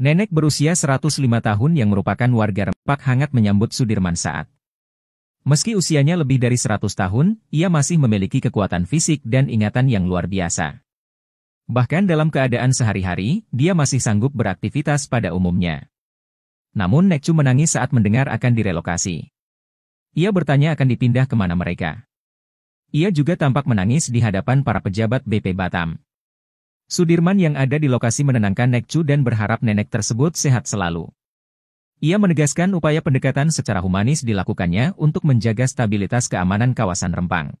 Nenek berusia 105 tahun yang merupakan warga Rempak hangat menyambut Sudirman saat. Meski usianya lebih dari 100 tahun, ia masih memiliki kekuatan fisik dan ingatan yang luar biasa. Bahkan dalam keadaan sehari-hari, dia masih sanggup beraktivitas pada umumnya. Namun Nekcu menangis saat mendengar akan direlokasi. Ia bertanya akan dipindah kemana mereka. Ia juga tampak menangis di hadapan para pejabat BP Batam. Sudirman yang ada di lokasi menenangkan Nekcu dan berharap nenek tersebut sehat selalu. Ia menegaskan upaya pendekatan secara humanis dilakukannya untuk menjaga stabilitas keamanan kawasan Rempang.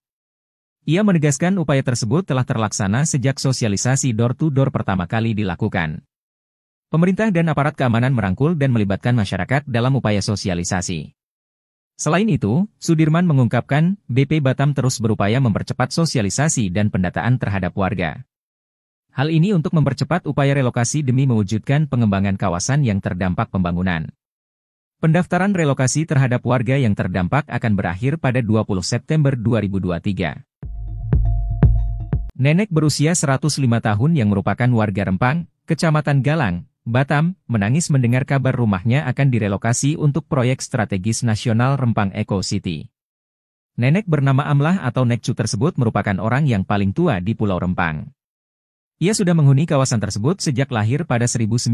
Ia menegaskan upaya tersebut telah terlaksana sejak sosialisasi door-to-door -door pertama kali dilakukan. Pemerintah dan aparat keamanan merangkul dan melibatkan masyarakat dalam upaya sosialisasi. Selain itu, Sudirman mengungkapkan, BP Batam terus berupaya mempercepat sosialisasi dan pendataan terhadap warga. Hal ini untuk mempercepat upaya relokasi demi mewujudkan pengembangan kawasan yang terdampak pembangunan. Pendaftaran relokasi terhadap warga yang terdampak akan berakhir pada 20 September 2023. Nenek berusia 105 tahun yang merupakan warga Rempang, Kecamatan Galang, Batam, menangis mendengar kabar rumahnya akan direlokasi untuk proyek strategis nasional Rempang Eco City. Nenek bernama Amlah atau Nekcu tersebut merupakan orang yang paling tua di Pulau Rempang. Ia sudah menghuni kawasan tersebut sejak lahir pada 1918.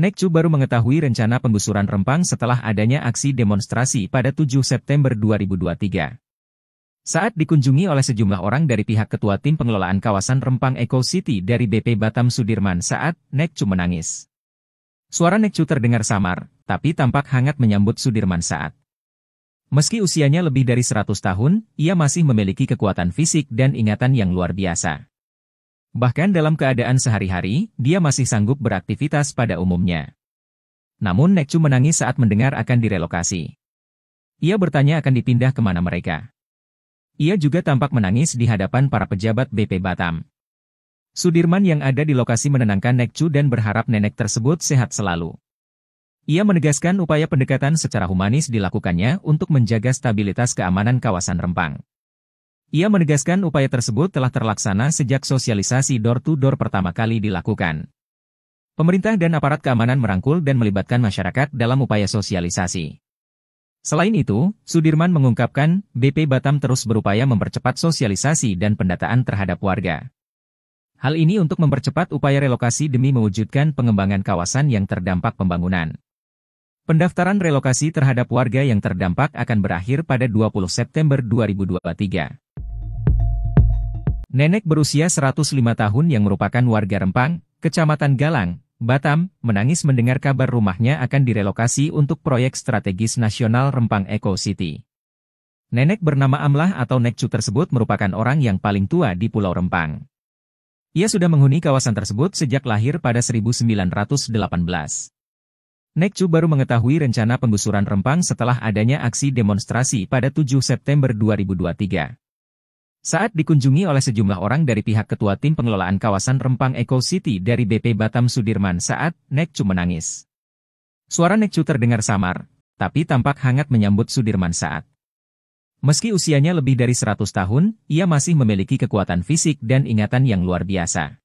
Nekcu baru mengetahui rencana penggusuran Rempang setelah adanya aksi demonstrasi pada 7 September 2023. Saat dikunjungi oleh sejumlah orang dari pihak Ketua Tim Pengelolaan Kawasan Rempang Eco City dari BP Batam Sudirman saat Nekcu menangis. Suara Nekcu terdengar samar, tapi tampak hangat menyambut Sudirman saat. Meski usianya lebih dari 100 tahun, ia masih memiliki kekuatan fisik dan ingatan yang luar biasa. Bahkan dalam keadaan sehari-hari, dia masih sanggup beraktivitas pada umumnya. Namun Nekcu menangis saat mendengar akan direlokasi. Ia bertanya akan dipindah kemana mereka. Ia juga tampak menangis di hadapan para pejabat BP Batam. Sudirman yang ada di lokasi menenangkan Nekcu dan berharap nenek tersebut sehat selalu. Ia menegaskan upaya pendekatan secara humanis dilakukannya untuk menjaga stabilitas keamanan kawasan Rempang. Ia menegaskan upaya tersebut telah terlaksana sejak sosialisasi door-to-door -door pertama kali dilakukan. Pemerintah dan aparat keamanan merangkul dan melibatkan masyarakat dalam upaya sosialisasi. Selain itu, Sudirman mengungkapkan, BP Batam terus berupaya mempercepat sosialisasi dan pendataan terhadap warga. Hal ini untuk mempercepat upaya relokasi demi mewujudkan pengembangan kawasan yang terdampak pembangunan. Pendaftaran relokasi terhadap warga yang terdampak akan berakhir pada 20 September 2023. Nenek berusia 105 tahun yang merupakan warga Rempang, Kecamatan Galang, Batam, menangis mendengar kabar rumahnya akan direlokasi untuk proyek strategis nasional Rempang Eco City. Nenek bernama Amlah atau Nekcu tersebut merupakan orang yang paling tua di Pulau Rempang. Ia sudah menghuni kawasan tersebut sejak lahir pada 1918. Nekcu baru mengetahui rencana penggusuran Rempang setelah adanya aksi demonstrasi pada 7 September 2023. Saat dikunjungi oleh sejumlah orang dari pihak Ketua Tim Pengelolaan Kawasan Rempang Eco City dari BP Batam Sudirman saat Nekcu menangis. Suara Nekcu terdengar samar, tapi tampak hangat menyambut Sudirman saat. Meski usianya lebih dari 100 tahun, ia masih memiliki kekuatan fisik dan ingatan yang luar biasa.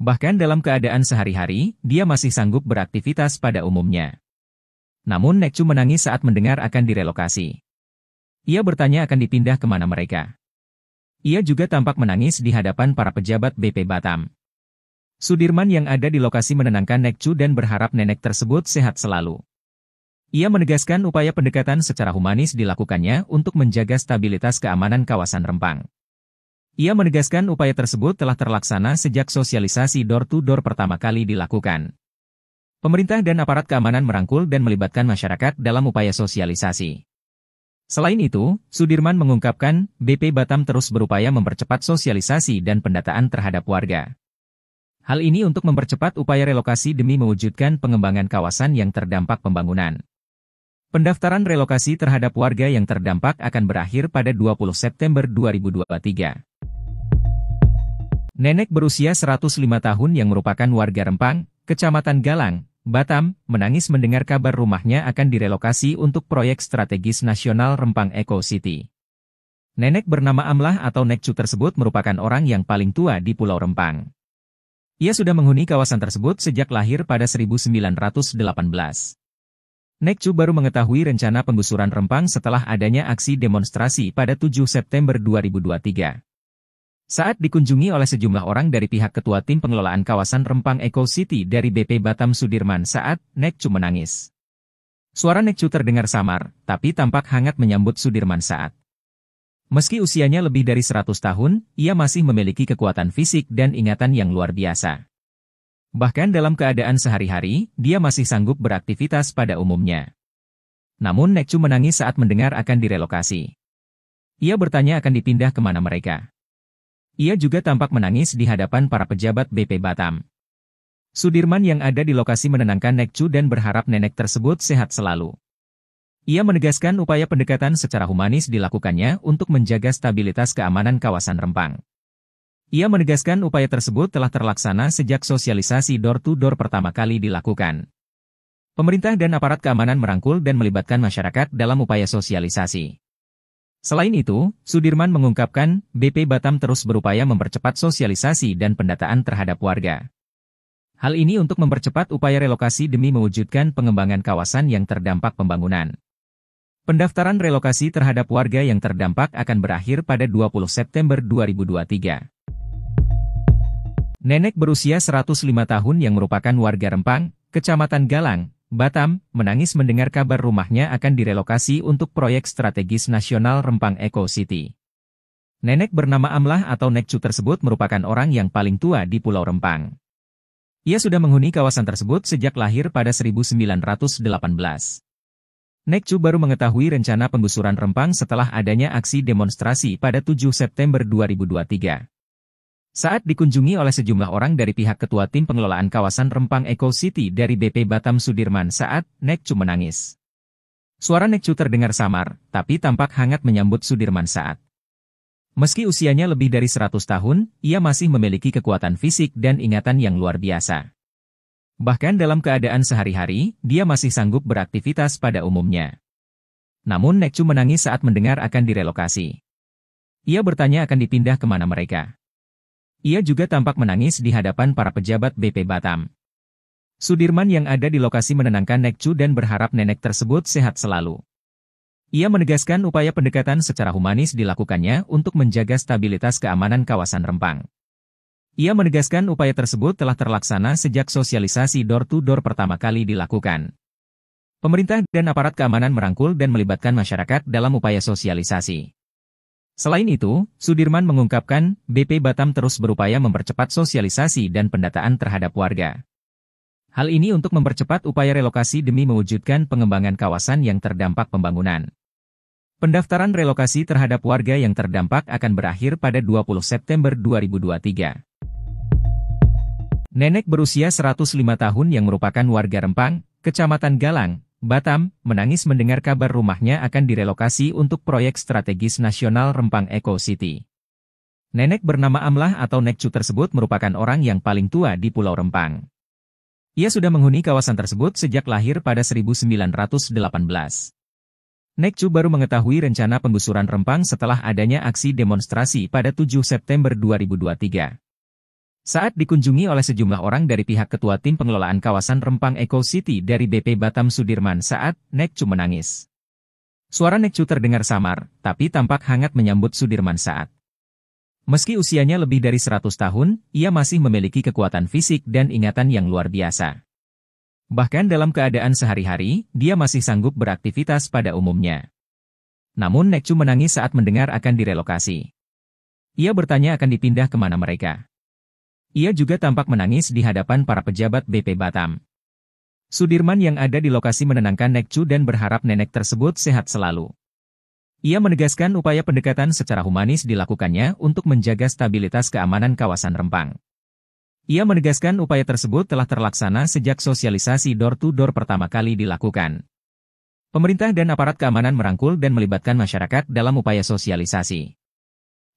Bahkan dalam keadaan sehari-hari, dia masih sanggup beraktivitas pada umumnya. Namun Nekcu menangis saat mendengar akan direlokasi. Ia bertanya akan dipindah kemana mereka. Ia juga tampak menangis di hadapan para pejabat BP Batam. Sudirman yang ada di lokasi menenangkan Nekcu dan berharap nenek tersebut sehat selalu. Ia menegaskan upaya pendekatan secara humanis dilakukannya untuk menjaga stabilitas keamanan kawasan Rempang. Ia menegaskan upaya tersebut telah terlaksana sejak sosialisasi door-to-door -door pertama kali dilakukan. Pemerintah dan aparat keamanan merangkul dan melibatkan masyarakat dalam upaya sosialisasi. Selain itu, Sudirman mengungkapkan, BP Batam terus berupaya mempercepat sosialisasi dan pendataan terhadap warga. Hal ini untuk mempercepat upaya relokasi demi mewujudkan pengembangan kawasan yang terdampak pembangunan. Pendaftaran relokasi terhadap warga yang terdampak akan berakhir pada 20 September 2023. Nenek berusia 105 tahun yang merupakan warga Rempang, Kecamatan Galang, Batam, menangis mendengar kabar rumahnya akan direlokasi untuk proyek strategis nasional Rempang Eco City. Nenek bernama Amlah atau Nekcu tersebut merupakan orang yang paling tua di Pulau Rempang. Ia sudah menghuni kawasan tersebut sejak lahir pada 1918. Nekcu baru mengetahui rencana penggusuran Rempang setelah adanya aksi demonstrasi pada 7 September 2023. Saat dikunjungi oleh sejumlah orang dari pihak Ketua Tim Pengelolaan Kawasan Rempang Eco City dari BP Batam Sudirman saat Nekcu menangis. Suara Nekcu terdengar samar, tapi tampak hangat menyambut Sudirman saat. Meski usianya lebih dari 100 tahun, ia masih memiliki kekuatan fisik dan ingatan yang luar biasa. Bahkan dalam keadaan sehari-hari, dia masih sanggup beraktivitas pada umumnya. Namun Nekcu menangis saat mendengar akan direlokasi. Ia bertanya akan dipindah kemana mereka. Ia juga tampak menangis di hadapan para pejabat BP Batam. Sudirman yang ada di lokasi menenangkan Nekcu dan berharap nenek tersebut sehat selalu. Ia menegaskan upaya pendekatan secara humanis dilakukannya untuk menjaga stabilitas keamanan kawasan Rempang. Ia menegaskan upaya tersebut telah terlaksana sejak sosialisasi door-to-door -door pertama kali dilakukan. Pemerintah dan aparat keamanan merangkul dan melibatkan masyarakat dalam upaya sosialisasi. Selain itu, Sudirman mengungkapkan, BP Batam terus berupaya mempercepat sosialisasi dan pendataan terhadap warga. Hal ini untuk mempercepat upaya relokasi demi mewujudkan pengembangan kawasan yang terdampak pembangunan. Pendaftaran relokasi terhadap warga yang terdampak akan berakhir pada 20 September 2023. Nenek berusia 105 tahun yang merupakan warga Rempang, Kecamatan Galang, Batam, menangis mendengar kabar rumahnya akan direlokasi untuk proyek strategis nasional Rempang Eco City. Nenek bernama Amlah atau Nekcu tersebut merupakan orang yang paling tua di Pulau Rempang. Ia sudah menghuni kawasan tersebut sejak lahir pada 1918. Nekcu baru mengetahui rencana penggusuran Rempang setelah adanya aksi demonstrasi pada 7 September 2023. Saat dikunjungi oleh sejumlah orang dari pihak Ketua Tim Pengelolaan Kawasan Rempang Eco City dari BP Batam Sudirman saat Nekcu menangis. Suara Nekcu terdengar samar, tapi tampak hangat menyambut Sudirman saat. Meski usianya lebih dari 100 tahun, ia masih memiliki kekuatan fisik dan ingatan yang luar biasa. Bahkan dalam keadaan sehari-hari, dia masih sanggup beraktivitas pada umumnya. Namun Nekcu menangis saat mendengar akan direlokasi. Ia bertanya akan dipindah kemana mereka. Ia juga tampak menangis di hadapan para pejabat BP Batam. Sudirman yang ada di lokasi menenangkan Nekcu dan berharap nenek tersebut sehat selalu. Ia menegaskan upaya pendekatan secara humanis dilakukannya untuk menjaga stabilitas keamanan kawasan Rempang. Ia menegaskan upaya tersebut telah terlaksana sejak sosialisasi door-to-door -door pertama kali dilakukan. Pemerintah dan aparat keamanan merangkul dan melibatkan masyarakat dalam upaya sosialisasi. Selain itu, Sudirman mengungkapkan, BP Batam terus berupaya mempercepat sosialisasi dan pendataan terhadap warga. Hal ini untuk mempercepat upaya relokasi demi mewujudkan pengembangan kawasan yang terdampak pembangunan. Pendaftaran relokasi terhadap warga yang terdampak akan berakhir pada 20 September 2023. Nenek berusia 105 tahun yang merupakan warga Rempang, Kecamatan Galang, Batam, menangis mendengar kabar rumahnya akan direlokasi untuk proyek strategis nasional Rempang Eco City. Nenek bernama Amlah atau Nekcu tersebut merupakan orang yang paling tua di Pulau Rempang. Ia sudah menghuni kawasan tersebut sejak lahir pada 1918. Nekcu baru mengetahui rencana penggusuran Rempang setelah adanya aksi demonstrasi pada 7 September 2023. Saat dikunjungi oleh sejumlah orang dari pihak ketua tim pengelolaan kawasan Rempang Eco City dari BP Batam Sudirman saat Nekcu menangis. Suara Nekcu terdengar samar, tapi tampak hangat menyambut Sudirman saat. Meski usianya lebih dari 100 tahun, ia masih memiliki kekuatan fisik dan ingatan yang luar biasa. Bahkan dalam keadaan sehari-hari, dia masih sanggup beraktivitas pada umumnya. Namun Nekcu menangis saat mendengar akan direlokasi. Ia bertanya akan dipindah kemana mereka. Ia juga tampak menangis di hadapan para pejabat BP Batam. Sudirman yang ada di lokasi menenangkan Nekcu dan berharap nenek tersebut sehat selalu. Ia menegaskan upaya pendekatan secara humanis dilakukannya untuk menjaga stabilitas keamanan kawasan Rempang. Ia menegaskan upaya tersebut telah terlaksana sejak sosialisasi door-to-door -door pertama kali dilakukan. Pemerintah dan aparat keamanan merangkul dan melibatkan masyarakat dalam upaya sosialisasi.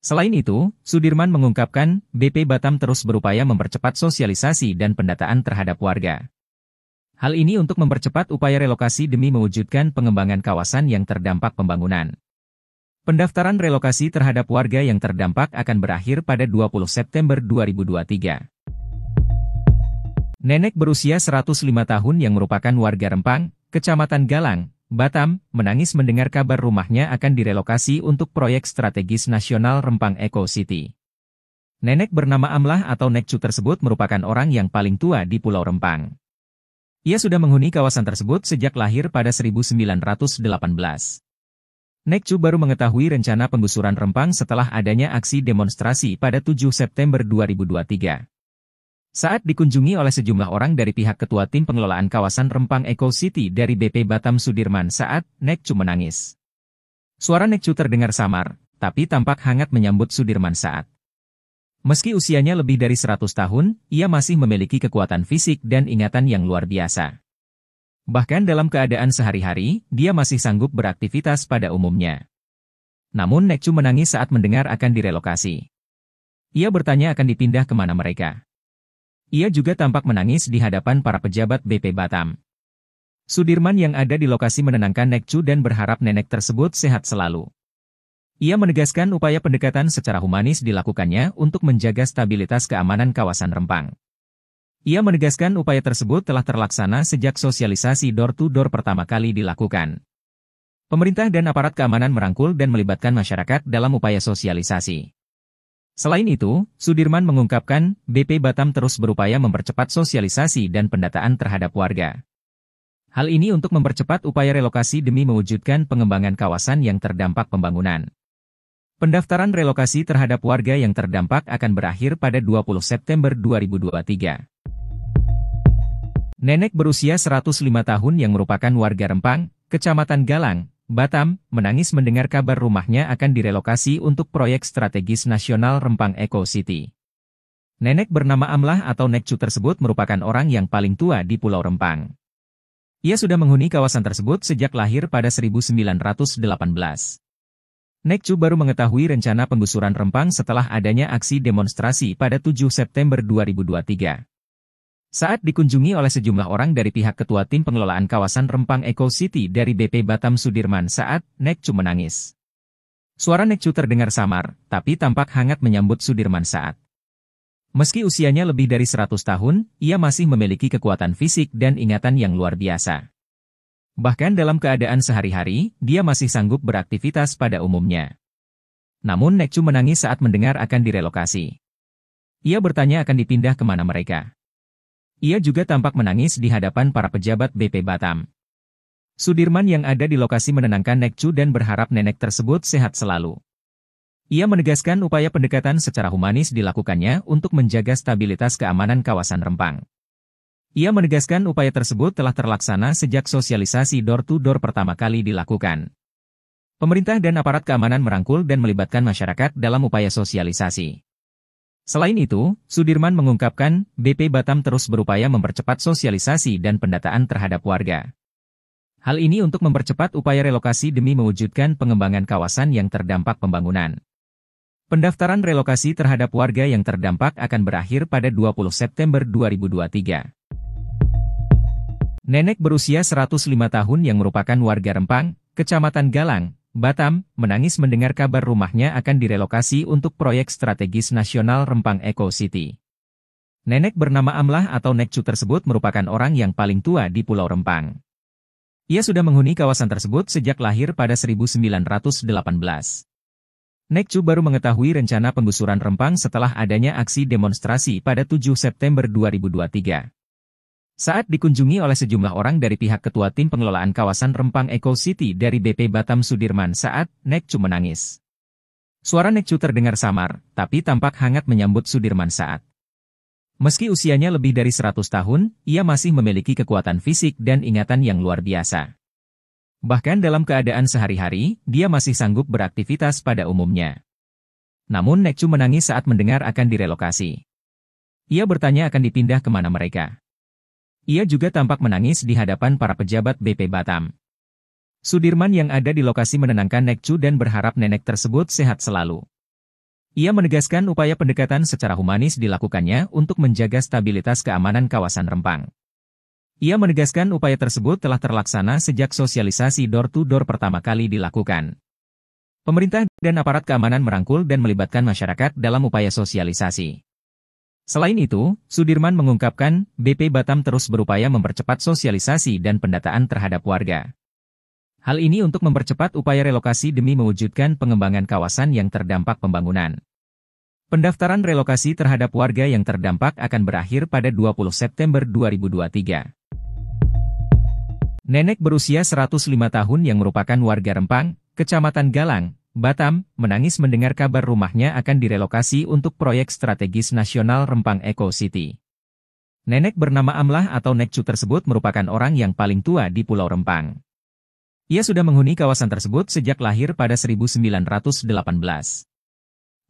Selain itu, Sudirman mengungkapkan, BP Batam terus berupaya mempercepat sosialisasi dan pendataan terhadap warga. Hal ini untuk mempercepat upaya relokasi demi mewujudkan pengembangan kawasan yang terdampak pembangunan. Pendaftaran relokasi terhadap warga yang terdampak akan berakhir pada 20 September 2023. Nenek berusia 105 tahun yang merupakan warga Rempang, Kecamatan Galang, Batam, menangis mendengar kabar rumahnya akan direlokasi untuk proyek strategis nasional Rempang Eco City. Nenek bernama Amlah atau Nekcu tersebut merupakan orang yang paling tua di Pulau Rempang. Ia sudah menghuni kawasan tersebut sejak lahir pada 1918. Nekcu baru mengetahui rencana penggusuran Rempang setelah adanya aksi demonstrasi pada 7 September 2023. Saat dikunjungi oleh sejumlah orang dari pihak ketua tim pengelolaan kawasan Rempang Eco City dari BP Batam Sudirman saat Nekcu menangis. Suara Nekcu terdengar samar, tapi tampak hangat menyambut Sudirman saat. Meski usianya lebih dari 100 tahun, ia masih memiliki kekuatan fisik dan ingatan yang luar biasa. Bahkan dalam keadaan sehari-hari, dia masih sanggup beraktivitas pada umumnya. Namun Nekcu menangis saat mendengar akan direlokasi. Ia bertanya akan dipindah kemana mereka. Ia juga tampak menangis di hadapan para pejabat BP Batam. Sudirman yang ada di lokasi menenangkan Chu dan berharap nenek tersebut sehat selalu. Ia menegaskan upaya pendekatan secara humanis dilakukannya untuk menjaga stabilitas keamanan kawasan Rempang. Ia menegaskan upaya tersebut telah terlaksana sejak sosialisasi door-to-door -door pertama kali dilakukan. Pemerintah dan aparat keamanan merangkul dan melibatkan masyarakat dalam upaya sosialisasi. Selain itu, Sudirman mengungkapkan, BP Batam terus berupaya mempercepat sosialisasi dan pendataan terhadap warga. Hal ini untuk mempercepat upaya relokasi demi mewujudkan pengembangan kawasan yang terdampak pembangunan. Pendaftaran relokasi terhadap warga yang terdampak akan berakhir pada 20 September 2023. Nenek berusia 105 tahun yang merupakan warga Rempang, Kecamatan Galang, Batam, menangis mendengar kabar rumahnya akan direlokasi untuk proyek strategis nasional Rempang Eco City. Nenek bernama Amlah atau Nekcu tersebut merupakan orang yang paling tua di Pulau Rempang. Ia sudah menghuni kawasan tersebut sejak lahir pada 1918. Nekcu baru mengetahui rencana penggusuran Rempang setelah adanya aksi demonstrasi pada 7 September 2023. Saat dikunjungi oleh sejumlah orang dari pihak Ketua Tim Pengelolaan Kawasan Rempang Eco City dari BP Batam Sudirman saat Nekcu menangis. Suara Nekcu terdengar samar, tapi tampak hangat menyambut Sudirman saat. Meski usianya lebih dari 100 tahun, ia masih memiliki kekuatan fisik dan ingatan yang luar biasa. Bahkan dalam keadaan sehari-hari, dia masih sanggup beraktivitas pada umumnya. Namun Nekcu menangis saat mendengar akan direlokasi. Ia bertanya akan dipindah kemana mereka. Ia juga tampak menangis di hadapan para pejabat BP Batam. Sudirman yang ada di lokasi menenangkan Chu dan berharap nenek tersebut sehat selalu. Ia menegaskan upaya pendekatan secara humanis dilakukannya untuk menjaga stabilitas keamanan kawasan Rempang. Ia menegaskan upaya tersebut telah terlaksana sejak sosialisasi door-to-door -door pertama kali dilakukan. Pemerintah dan aparat keamanan merangkul dan melibatkan masyarakat dalam upaya sosialisasi. Selain itu, Sudirman mengungkapkan, BP Batam terus berupaya mempercepat sosialisasi dan pendataan terhadap warga. Hal ini untuk mempercepat upaya relokasi demi mewujudkan pengembangan kawasan yang terdampak pembangunan. Pendaftaran relokasi terhadap warga yang terdampak akan berakhir pada 20 September 2023. Nenek berusia 105 tahun yang merupakan warga Rempang, Kecamatan Galang, Batam, menangis mendengar kabar rumahnya akan direlokasi untuk proyek strategis nasional Rempang Eco City. Nenek bernama Amlah atau Nekcu tersebut merupakan orang yang paling tua di Pulau Rempang. Ia sudah menghuni kawasan tersebut sejak lahir pada 1918. Nekcu baru mengetahui rencana penggusuran Rempang setelah adanya aksi demonstrasi pada 7 September 2023. Saat dikunjungi oleh sejumlah orang dari pihak ketua tim pengelolaan kawasan Rempang Eco City dari BP Batam Sudirman saat Nekcu menangis. Suara Nekcu terdengar samar, tapi tampak hangat menyambut Sudirman saat. Meski usianya lebih dari 100 tahun, ia masih memiliki kekuatan fisik dan ingatan yang luar biasa. Bahkan dalam keadaan sehari-hari, dia masih sanggup beraktivitas pada umumnya. Namun Nekcu menangis saat mendengar akan direlokasi. Ia bertanya akan dipindah kemana mereka. Ia juga tampak menangis di hadapan para pejabat BP Batam. Sudirman yang ada di lokasi menenangkan Nekcu dan berharap nenek tersebut sehat selalu. Ia menegaskan upaya pendekatan secara humanis dilakukannya untuk menjaga stabilitas keamanan kawasan Rempang. Ia menegaskan upaya tersebut telah terlaksana sejak sosialisasi door-to-door -door pertama kali dilakukan. Pemerintah dan aparat keamanan merangkul dan melibatkan masyarakat dalam upaya sosialisasi. Selain itu, Sudirman mengungkapkan, BP Batam terus berupaya mempercepat sosialisasi dan pendataan terhadap warga. Hal ini untuk mempercepat upaya relokasi demi mewujudkan pengembangan kawasan yang terdampak pembangunan. Pendaftaran relokasi terhadap warga yang terdampak akan berakhir pada 20 September 2023. Nenek berusia 105 tahun yang merupakan warga Rempang, Kecamatan Galang, Batam, menangis mendengar kabar rumahnya akan direlokasi untuk proyek strategis nasional Rempang Eco City. Nenek bernama Amlah atau Nekcu tersebut merupakan orang yang paling tua di Pulau Rempang. Ia sudah menghuni kawasan tersebut sejak lahir pada 1918.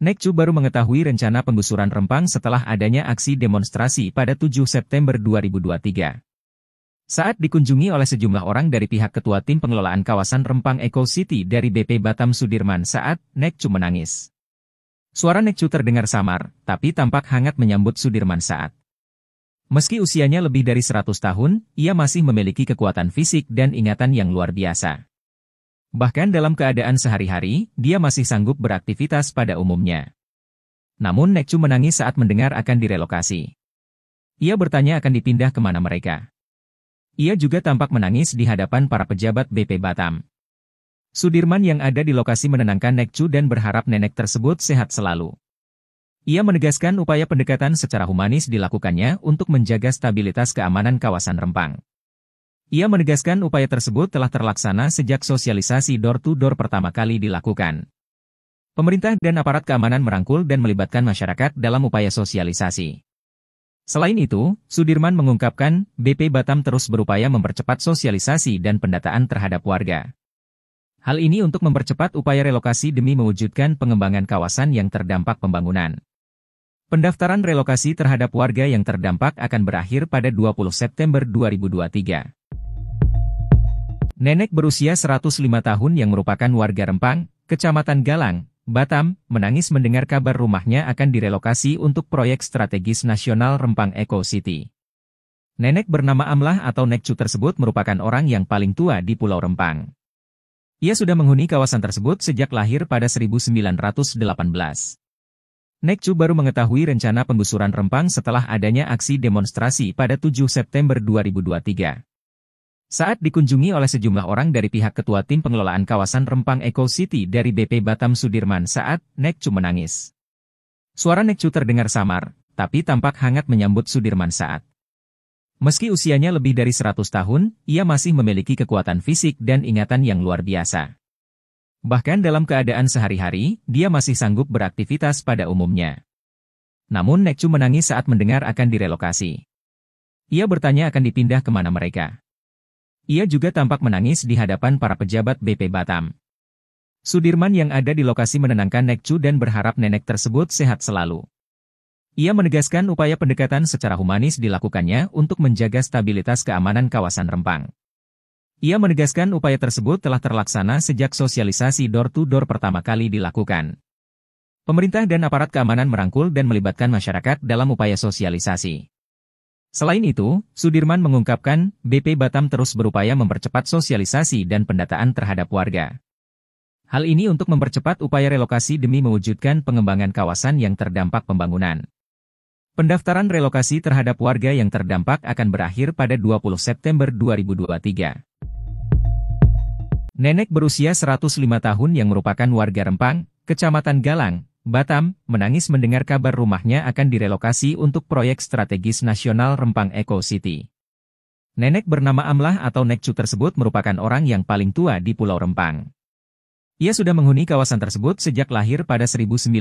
Nekcu baru mengetahui rencana penggusuran Rempang setelah adanya aksi demonstrasi pada 7 September 2023. Saat dikunjungi oleh sejumlah orang dari pihak Ketua Tim Pengelolaan Kawasan Rempang Eco City dari BP Batam Sudirman saat Nekcu menangis. Suara Nekcu terdengar samar, tapi tampak hangat menyambut Sudirman saat. Meski usianya lebih dari 100 tahun, ia masih memiliki kekuatan fisik dan ingatan yang luar biasa. Bahkan dalam keadaan sehari-hari, dia masih sanggup beraktivitas pada umumnya. Namun Nekcu menangis saat mendengar akan direlokasi. Ia bertanya akan dipindah kemana mereka. Ia juga tampak menangis di hadapan para pejabat BP Batam. Sudirman yang ada di lokasi menenangkan Nekcu dan berharap nenek tersebut sehat selalu. Ia menegaskan upaya pendekatan secara humanis dilakukannya untuk menjaga stabilitas keamanan kawasan Rempang. Ia menegaskan upaya tersebut telah terlaksana sejak sosialisasi door-to-door -door pertama kali dilakukan. Pemerintah dan aparat keamanan merangkul dan melibatkan masyarakat dalam upaya sosialisasi. Selain itu, Sudirman mengungkapkan, BP Batam terus berupaya mempercepat sosialisasi dan pendataan terhadap warga. Hal ini untuk mempercepat upaya relokasi demi mewujudkan pengembangan kawasan yang terdampak pembangunan. Pendaftaran relokasi terhadap warga yang terdampak akan berakhir pada 20 September 2023. Nenek berusia 105 tahun yang merupakan warga Rempang, Kecamatan Galang, Batam, menangis mendengar kabar rumahnya akan direlokasi untuk proyek strategis nasional Rempang Eco City. Nenek bernama Amlah atau Nekcu tersebut merupakan orang yang paling tua di Pulau Rempang. Ia sudah menghuni kawasan tersebut sejak lahir pada 1918. Nekcu baru mengetahui rencana penggusuran Rempang setelah adanya aksi demonstrasi pada 7 September 2023. Saat dikunjungi oleh sejumlah orang dari pihak ketua tim pengelolaan kawasan Rempang Eco City dari BP Batam Sudirman saat Nekcu menangis. Suara Nekcu terdengar samar, tapi tampak hangat menyambut Sudirman saat. Meski usianya lebih dari 100 tahun, ia masih memiliki kekuatan fisik dan ingatan yang luar biasa. Bahkan dalam keadaan sehari-hari, dia masih sanggup beraktivitas pada umumnya. Namun Nekcu menangis saat mendengar akan direlokasi. Ia bertanya akan dipindah kemana mereka. Ia juga tampak menangis di hadapan para pejabat BP Batam. Sudirman yang ada di lokasi menenangkan Chu dan berharap nenek tersebut sehat selalu. Ia menegaskan upaya pendekatan secara humanis dilakukannya untuk menjaga stabilitas keamanan kawasan Rempang. Ia menegaskan upaya tersebut telah terlaksana sejak sosialisasi door-to-door -door pertama kali dilakukan. Pemerintah dan aparat keamanan merangkul dan melibatkan masyarakat dalam upaya sosialisasi. Selain itu, Sudirman mengungkapkan, BP Batam terus berupaya mempercepat sosialisasi dan pendataan terhadap warga. Hal ini untuk mempercepat upaya relokasi demi mewujudkan pengembangan kawasan yang terdampak pembangunan. Pendaftaran relokasi terhadap warga yang terdampak akan berakhir pada 20 September 2023. Nenek berusia 105 tahun yang merupakan warga Rempang, Kecamatan Galang, Batam, menangis mendengar kabar rumahnya akan direlokasi untuk proyek strategis nasional Rempang Eco City. Nenek bernama Amlah atau Nekcu tersebut merupakan orang yang paling tua di Pulau Rempang. Ia sudah menghuni kawasan tersebut sejak lahir pada 1918.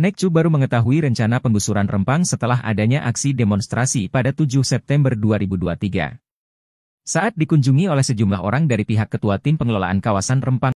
Nekcu baru mengetahui rencana penggusuran Rempang setelah adanya aksi demonstrasi pada 7 September 2023. Saat dikunjungi oleh sejumlah orang dari pihak Ketua Tim Pengelolaan Kawasan Rempang,